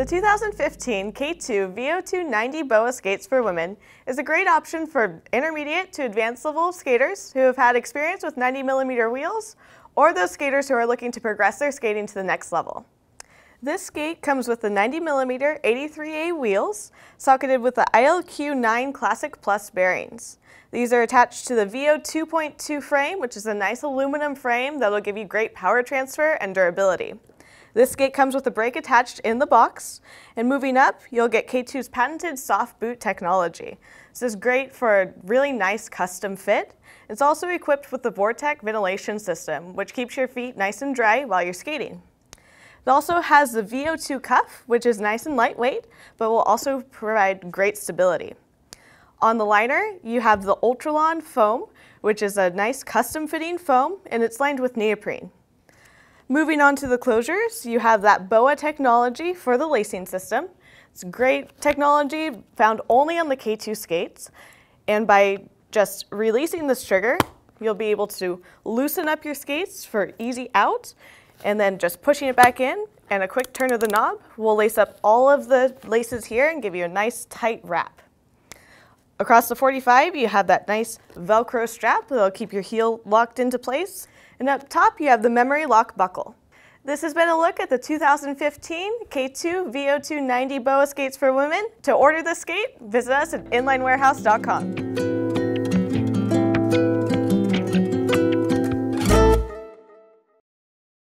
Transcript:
The 2015 K2 VO290 BOA Skates for Women is a great option for intermediate to advanced level skaters who have had experience with 90mm wheels or those skaters who are looking to progress their skating to the next level. This skate comes with the 90mm 83A wheels socketed with the ILQ9 Classic Plus bearings. These are attached to the VO2.2 frame, which is a nice aluminum frame that will give you great power transfer and durability. This skate comes with a brake attached in the box. And moving up, you'll get K2's patented soft boot technology. This is great for a really nice custom fit. It's also equipped with the Vortec ventilation system, which keeps your feet nice and dry while you're skating. It also has the VO2 cuff, which is nice and lightweight, but will also provide great stability. On the liner, you have the Ultralon foam, which is a nice custom fitting foam, and it's lined with neoprene. Moving on to the closures, you have that BOA technology for the lacing system. It's great technology found only on the K2 skates. And by just releasing this trigger, you'll be able to loosen up your skates for easy out and then just pushing it back in and a quick turn of the knob will lace up all of the laces here and give you a nice tight wrap. Across the 45, you have that nice Velcro strap that'll keep your heel locked into place. And up top, you have the memory lock buckle. This has been a look at the 2015 K2 VO290 BOA skates for women. To order the skate, visit us at inlinewarehouse.com.